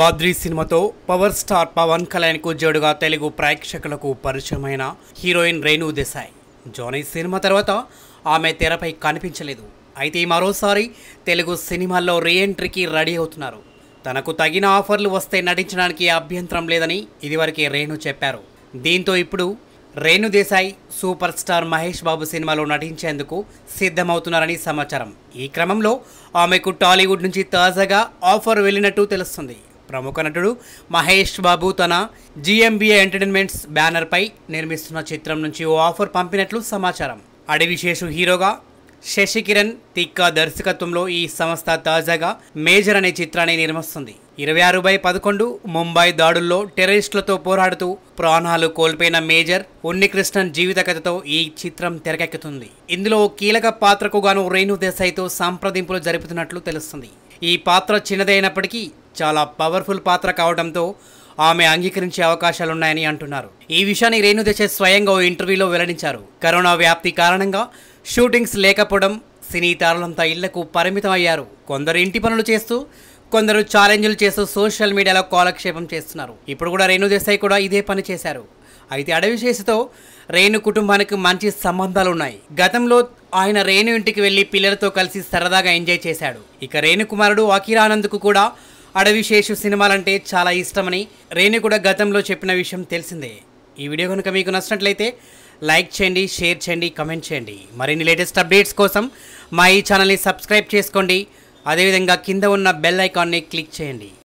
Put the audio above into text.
బాద్రీ సినిమాతో power star Pawan కళ్యాణ్కు జోడుగా తెలుగు ప్రేక్షకులకు పరిచయమైన హీరోయిన్ రేణు దేశాయ్ జోనీ సినిమా తర్వాత ఆమె తెరపై కనిపించలేదు అయితే మరోసారి తెలుగు సినిమాల్లో రీఎంట్రీకి రెడీ అవుతున్నారు తనకు తగిన ఆఫర్లు వస్తే నటించడానికి అభ్యంతరం లేదని ఇదివరకే రేణు చెప్పారు దీంతో ఇప్పుడు రేణు దేశాయ్ సూపర్ స్టార్ మహేష్ బాబు సినిమాలో నటించేందుకు సిద్ధమవుతున్నారని సమాచారం ఈ క్రమంలో ఆమెకు టాలీవుడ్ నుంచి తాజాగా ఆఫర్ వెళ్ళినట్టు తెలుస్తుంది ప్రముఖ నటుడు మహేష్ బాబు తన జీఎంబీఏ ఎంటర్టైన్మెంట్స్ బ్యానర్పై నిర్మిస్తున్న చిత్రం నుంచి ఓ ఆఫర్ పంపినట్లు సమాచారం అడవి శేషు హీరోగా శశికిరణ్ తిక్కా దర్శకత్వంలో ఈ సంస్థ తాజాగా మేజర్ అనే చిత్రాన్ని నిర్మిస్తుంది ఇరవై ఆరు బై పదకొండు ముంబై దాడుల్లో టెర్రరిస్టులతో పోరాడుతూ ప్రాణాలు కోల్పోయిన మేజర్ ఉన్నికృష్ణన్ జీవిత కథతో ఈ చిత్రం తెరకెక్కుతుంది ఇందులో కీలక పాత్రకు గాను రేణు దేశాయ్తో సంప్రదింపులు జరుపుతున్నట్లు తెలుస్తుంది ఈ పాత్ర చిన్నదైనప్పటికీ చాలా పవర్ఫుల్ పాత్ర కావడంతో ఆమె అంగీకరించే అవకాశాలున్నాయని అంటున్నారు ఈ విషయాన్ని రేణుదేశాయ్ స్వయంగా ఓ ఇంటర్వ్యూలో వెల్లడించారు కరోనా వ్యాప్తి కారణంగా షూటింగ్స్ లేకపోవడం సినీ తారలంతా ఇళ్లకు పరిమితం అయ్యారు కొందరు ఇంటి పనులు చేస్తూ కొందరు ఛాలెంజ్లు చేస్తూ సోషల్ మీడియాలో కాలక్షేపం చేస్తున్నారు ఇప్పుడు కూడా రేణుదేశాయ్ కూడా ఇదే పని చేశారు అయితే అడవి చేసితో రేణు కుటుంబానికి మంచి సంబంధాలు ఉన్నాయి గతంలో ఆయన రేణు ఇంటికి వెళ్ళి పిల్లలతో కలిసి సరదాగా ఎంజాయ్ చేశాడు ఇక రేణు కుమారుడు అఖిరానంద్కు కూడా అడవి శేషు సినిమాలంటే చాలా ఇష్టమని రేణి కూడా గతంలో చెప్పిన విషయం తెలిసిందే ఈ వీడియో కనుక మీకు నచ్చినట్లయితే లైక్ చేయండి షేర్ చేయండి కమెంట్ చేయండి మరిన్ని లేటెస్ట్ అప్డేట్స్ కోసం మా ఈ ఛానల్ని సబ్స్క్రైబ్ చేసుకోండి అదేవిధంగా కింద ఉన్న బెల్ ఐకాన్ని క్లిక్ చేయండి